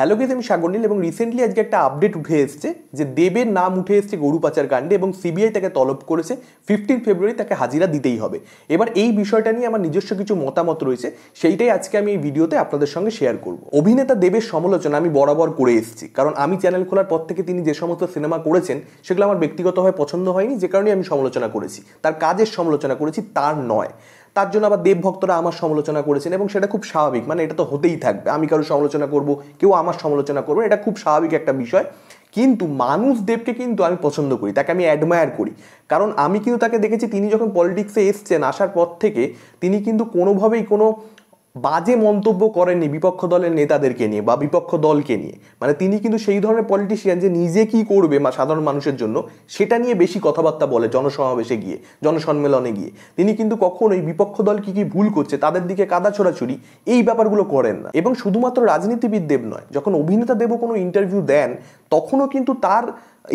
hello gauge আমি সাগর নীল এবং recently আজকে একটা আপডেট উঠে এসছে যে দেবের নাম উঠে এসছে গরু পাচার কাণ্ডে এবং সিবিআই তাকে তলব করেছে ফিফটিন ফেব্রুয়ারি তাকে হাজিরা দিতেই হবে এবার এই বিষয়টা নিয়ে আমার নিজস্ব কিছু মতামত রয়েছে সেইটাই আজকে আমি এই ভিডিওতে আপনাদের সঙ্গে শেয়ার করব অভিনেতা দেবের সমালোচনা আমি বরাবর করে এসেছি কারণ আমি চ্যানেল খোলার পর থেকে তিনি যে সমস্ত সিনেমা করেছেন সেগুলো আমার ব্যক্তিগতভাবে পছন্দ হয়নি যে কারণে আমি সমালোচনা করেছি তার কাজের সমালোচনা করেছি তার নয় তার জন্য আবার দেবভক্তরা আমার সমালোচনা করেছেন এবং সেটা খুব স্বাভাবিক মানে এটা তো হতেই থাকবে আমি কারো সমালোচনা করব কেউ আমার সমালোচনা করবে এটা খুব স্বাভাবিক একটা বিষয় কিন্তু মানুষ দেবকে কিন্তু আমি পছন্দ করি তাকে আমি অ্যাডমায়ার করি কারণ আমি কিন্তু তাকে দেখেছি তিনি যখন পলিটিক্সে এসছেন আসার পর থেকে তিনি কিন্তু কোনোভাবেই কোনো বাজে মন্তব্য করেননি বিপক্ষ দলের নেতাদেরকে নিয়ে বা বিপক্ষ দলকে নিয়ে মানে তিনি কিন্তু সেই ধরনের পলিটিশিয়ান যে নিজে কি করবে বা সাধারণ মানুষের জন্য সেটা নিয়ে বেশি কথাবার্তা বলে জনসমাবেশে গিয়ে জনসম্মেলনে গিয়ে তিনি কিন্তু কখনোই বিপক্ষ দল কি কি ভুল করছে তাদের দিকে কাদা ছোড়াছুরি এই ব্যাপারগুলো করেন না এবং শুধুমাত্র রাজনীতিবিদ দেব নয় যখন অভিনেতা দেবও কোনো ইন্টারভিউ দেন তখনও কিন্তু তার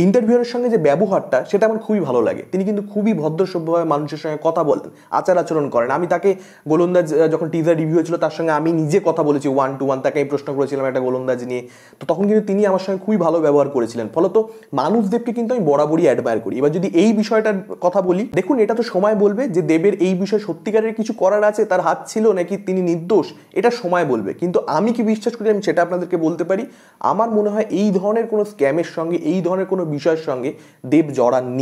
ইন্টারভিউয়ের সঙ্গে যে ব্যবহারটা সেটা আমার খুবই ভালো লাগে তিনি কিন্তু খুবই ভদ্রসভ্যভাবে মানুষের সঙ্গে কথা বলেন আচার আচরণ করেন আমি তাকে গোলন্দাজ যখন টিজার রিভিউ হয়েছিল তার সঙ্গে আমি নিজে কথা বলেছি ওয়ান টু ওয়ান তাকে আমি প্রশ্ন করেছিলাম একটা গোলন্দাজ নিয়ে তো তখন কিন্তু তিনি আমার সঙ্গে খুবই ভালো ব্যবহার করেছিলেন ফলত মানুষদেবকে কিন্তু আমি বরাবরই অ্যাডমায়ার করি এবার যদি এই বিষয়টার কথা বলি দেখুন এটা তো সময় বলবে যে দেবের এই বিষয়ে সত্যিকারের কিছু করার আছে তার হাত ছিল নাকি তিনি নির্দোষ এটা সময় বলবে কিন্তু আমি কি বিশ্বাস করি আমি সেটা আপনাদেরকে বলতে পারি আমার মনে হয় এই ধরনের কোনো স্ক্যামের সঙ্গে এই ধরনের কোনো কোনো বিষয়ের সঙ্গে দেব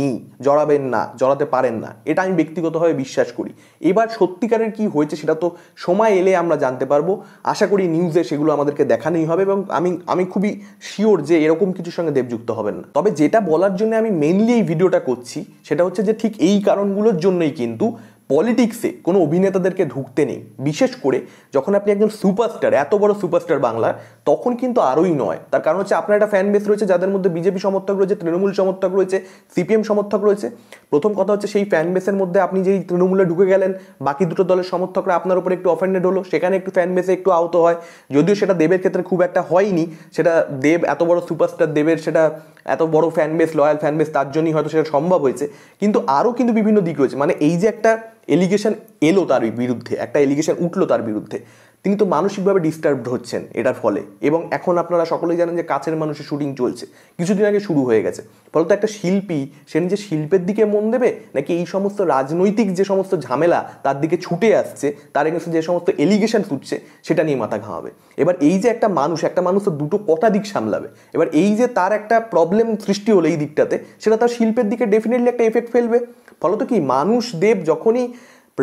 নেই জড়াবেন না জড়াতে পারেন না এটা আমি ব্যক্তিগতভাবে বিশ্বাস করি এবার সত্যিকারের কি হয়েছে সেটা তো সময় এলে আমরা জানতে পারবো আশা করি নিউজে সেগুলো আমাদেরকে দেখানোই হবে এবং আমি আমি খুবই শিওর যে এরকম কিছুর সঙ্গে দেবযুক্ত হবেন না তবে যেটা বলার জন্য আমি মেনলি এই ভিডিওটা করছি সেটা হচ্ছে যে ঠিক এই কারণগুলোর জন্যই কিন্তু পলিটিক্সে কোনো অভিনেতাদেরকে ঢুকতে নেই বিশেষ করে যখন আপনি একজন সুপারস্টার এত বড় সুপারস্টার বাংলার তখন কিন্তু আরোই নয় তার কারণ হচ্ছে আপনার একটা ফ্যান বেস রয়েছে যাদের মধ্যে বিজেপি সমর্থক রয়েছে তৃণমূল সমর্থক রয়েছে সিপিএম সমর্থক রয়েছে প্রথম কথা হচ্ছে সেই ফ্যান বেসের মধ্যে আপনি যেই তৃণমূলে ঢুকে গেলেন বাকি দুটো দলের সমর্থকরা আপনার উপর একটু অফেন্ডেড হলো সেখানে একটু ফ্যান বেসে একটু আহত হয় যদিও সেটা দেবের ক্ষেত্রে খুব একটা হয়নি সেটা দেব এত বড় সুপারস্টার দেবের সেটা এত বড় fan base loyal fan base তার জন্যই হয়তো সেটা সম্ভব হয়েছে কিন্তু আরও কিন্তু বিভিন্ন দিক রয়েছে মানে এই যে একটা এলিগেশন এলো তার বিরুদ্ধে একটা এলিগেশন উঠলো তার বিরুদ্ধে তিনি তো মানসিকভাবে ডিস্টার্বড হচ্ছেন এটার ফলে এবং এখন আপনারা সকলেই জানেন যে কাছের মানুষের শুটিং চলছে কিছুদিন আগে শুরু হয়ে গেছে ফলত একটা শিল্পী সে নিজে শিল্পের দিকে মন দেবে নাকি এই সমস্ত রাজনৈতিক যে সমস্ত ঝামেলা তার দিকে ছুটে আসছে তার এগেন্সে যে সমস্ত এলিগেশন ছুটছে সেটা নিয়ে মাথা ঘামাবে এবার এই যে একটা মানুষ একটা মানুষ তো দুটো কটা দিক সামলাবে এবার এই যে তার একটা প্রবলেম সৃষ্টি হলো এই দিকটাতে সেটা তার শিল্পের দিকে ডেফিনেটলি একটা এফেক্ট ফেলবে ফলত কি মানুষ দেব যখনই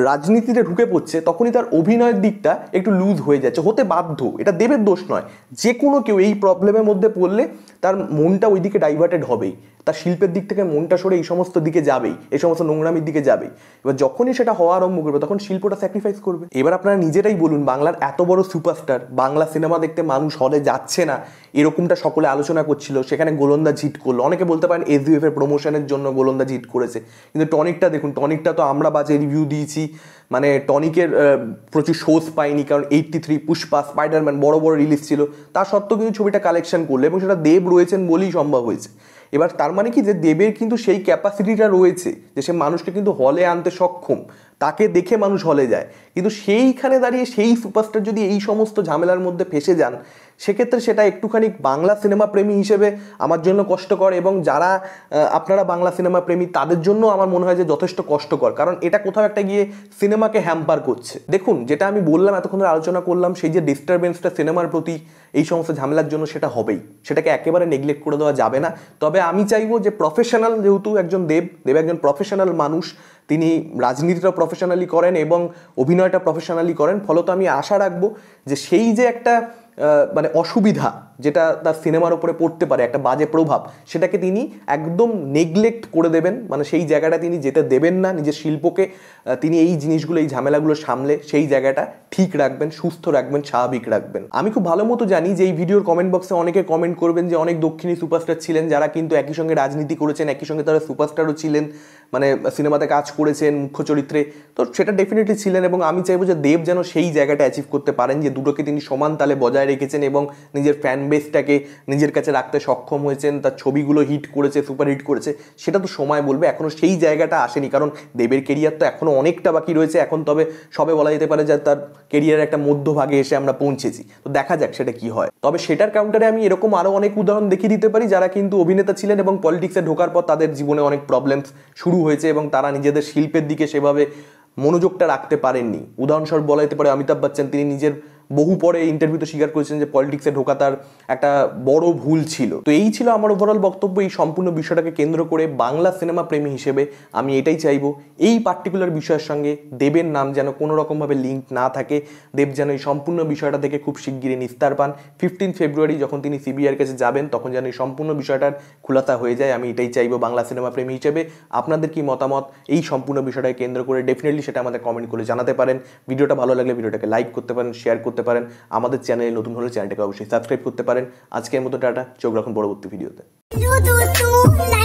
রাজনীতিতে ঢুকে পড়ছে তখনই তার অভিনয়ের দিকটা একটু লুজ হয়ে যাচ্ছে হতে বাধ্য এটা দেবের দোষ নয় যে কোনো কেউ এই প্রবলেমের মধ্যে পড়লে তার মনটা ওইদিকে ডাইভার্টেড হবেই তার শিল্পের দিক থেকে মনটা সরে এই সমস্ত দিকে যাবেই এই সমস্ত নোংরামির দিকে যাবেই এবার যখনই সেটা হওয়া আরম্ভ করবে তখন শিল্পটা স্যাক্রিফাইস করবে এবার আপনারা নিজেরাই বলুন বাংলার এত বড় সুপারস্টার বাংলা সিনেমা দেখতে মানুষ হলে যাচ্ছে না এরকমটা সকলে আলোচনা করছিল সেখানে গোলন্দা জিট করলো অনেকে বলতে পারেন এসডিএফ এর প্রমোশনের জন্য গোলন্দা জিট করেছে কিন্তু টনিকটা দেখুন টনিকটা তো আমরা বাজে রিভিউ দিয়েছি মানে টনিকের প্রচুর শোজ পাইনি কারণ এইটটি থ্রি পুষ্পা স্পাইডারম্যান বড় বড় রিলিজ ছিল তা সত্ত্বেও কিন্তু ছবিটা কালেকশন করলো এবং সেটা দেব রয়েছেন বলেই সম্ভব হয়েছে এবার তার মানে কি যে দেবের কিন্তু সেই ক্যাপাসিটিটা রয়েছে যে সে মানুষকে কিন্তু হলে আনতে সক্ষম তাকে দেখে মানুষ হলে যায় কিন্তু সেইখানে দাঁড়িয়ে সেই সুপারস্টার যদি এই সমস্ত ঝামেলার মধ্যে ফেসে যান সেক্ষেত্রে সেটা একটুখানি বাংলা সিনেমা প্রেমী হিসেবে আমার জন্য কষ্টকর এবং যারা আপনারা বাংলা সিনেমা প্রেমী তাদের জন্য আমার মনে হয় যে যথেষ্ট কষ্টকর কারণ এটা কোথাও একটা গিয়ে সিনেমাকে হ্যাম্পার করছে দেখুন যেটা আমি বললাম এতক্ষণ আলোচনা করলাম সেই যে ডিস্টারবেন্সটা সিনেমার প্রতি এই সমস্ত ঝামেলার জন্য সেটা হবেই সেটাকে একেবারে নেগলেক্ট করে দেওয়া যাবে না তবে আমি চাইবো যে প্রফেশনাল যেহেতু একজন দেব দেব একজন প্রফেশনাল মানুষ তিনি রাজনীতিটা প্রফেশনালি করেন এবং অভিনয়টা প্রফেশনালি করেন ফলত আমি আশা রাখবো যে সেই যে একটা মানে অসুবিধা যেটা তার সিনেমার উপরে পড়তে পারে একটা বাজে প্রভাব সেটাকে তিনি একদম নেগলেক্ট করে দেবেন মানে সেই জায়গাটা তিনি যেতে দেবেন না নিজের শিল্পকে তিনি এই জিনিসগুলো এই ঝামেলাগুলো সামলে সেই জায়গাটা ঠিক রাখবেন সুস্থ রাখবেন স্বাভাবিক রাখবেন আমি খুব ভালো মতো জানি যে এই ভিডিওর কমেন্ট বক্সে অনেকে কমেন্ট করবেন যে অনেক দক্ষিণী সুপারস্টার ছিলেন যারা কিন্তু একই সঙ্গে রাজনীতি করেছেন একই সঙ্গে তারা সুপারস্টারও ছিলেন মানে সিনেমাতে কাজ করেছেন মুখ্য চরিত্রে তো সেটা ডেফিনেটলি ছিলেন এবং আমি চাইবো যে দেব যেন সেই জায়গাটা অ্যাচিভ করতে পারেন যে দুটোকে তিনি সমান তালে বজায় রেখেছেন এবং নিজের ফ্যান বেসটাকে নিজের কাছে রাখতে সক্ষম হয়েছেন তার ছবিগুলো হিট করেছে সুপার হিট করেছে সেটা তো সময় বলবে এখনও সেই জায়গাটা আসেনি কারণ দেবের কেরিয়ার তো এখনও অনেকটা বাকি রয়েছে এখন তবে সবে বলা যেতে পারে যে তার কেরিয়ারের একটা মধ্যভাগে এসে আমরা পৌঁছেছি তো দেখা যাক সেটা কি হয় তবে সেটার কাউন্টারে আমি এরকম আরও অনেক উদাহরণ দেখিয়ে দিতে পারি যারা কিন্তু অভিনেতা ছিলেন এবং পলিটিক্সে ঢোকার পর তাদের জীবনে অনেক প্রবলেমস শুরু হয়েছে এবং তারা নিজেদের শিল্পের দিকে সেভাবে মনোযোগটা রাখতে পারেননি উদাহরণস্বরূপ বলা যেতে পারে অমিতাভ বচ্চন তিনি নিজের বহু পরে ইন্টারভিউতে স্বীকার করেছেন যে পলিটিক্সে ঢোকা তার একটা বড় ভুল ছিল তো এই ছিল আমার ওভারঅল বক্তব্য এই সম্পূর্ণ বিষয়টাকে কেন্দ্র করে বাংলা সিনেমা প্রেমী হিসেবে আমি এটাই চাইব এই পার্টিকুলার বিষয়ের সঙ্গে দেবের নাম যেন কোনো রকমভাবে লিঙ্ক না থাকে দেব যেন এই সম্পূর্ণ বিষয়টা থেকে খুব শিগগিরই নিস্তার পান ফিফটিন ফেব্রুয়ারি যখন তিনি সিবিআইয়ের কাছে যাবেন তখন যেন এই সম্পূর্ণ বিষয়টার খুলাতা হয়ে যায় আমি এটাই চাইব বাংলা সিনেমা প্রেমী হিসেবে আপনাদের কি মতামত এই সম্পূর্ণ বিষয়টাকে কেন্দ্র করে ডেফিনেটলি সেটা আমাদের কমেন্ট করে জানাতে পারেন ভিডিওটা ভালো লাগলে ভিডিওটাকে লাইক করতে পারেন শেয়ার করতে করতে পারেন আমাদের চ্যানেলে নতুন হলে চ্যানেলটাকে অবশ্যই সাবস্ক্রাইব করতে পারেন আজকের মতো টাটা চোখ রাখুন পরবর্তী ভিডিওতে